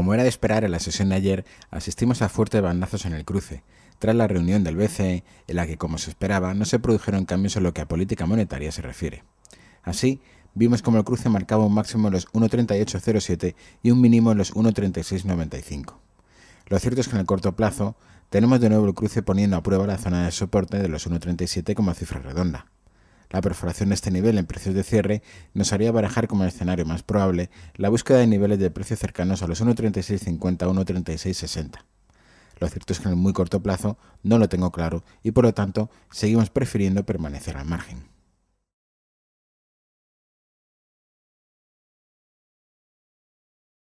Como era de esperar en la sesión de ayer, asistimos a fuertes bandazos en el cruce, tras la reunión del BCE, en la que, como se esperaba, no se produjeron cambios en lo que a política monetaria se refiere. Así, vimos como el cruce marcaba un máximo en los 1.3807 y un mínimo en los 1.3695. Lo cierto es que en el corto plazo, tenemos de nuevo el cruce poniendo a prueba la zona de soporte de los 1.37 como cifra redonda. La perforación de este nivel en precios de cierre nos haría barajar como el escenario más probable la búsqueda de niveles de precio cercanos a los 1.3650, 1.3660. Lo cierto es que en el muy corto plazo no lo tengo claro y por lo tanto seguimos prefiriendo permanecer al margen.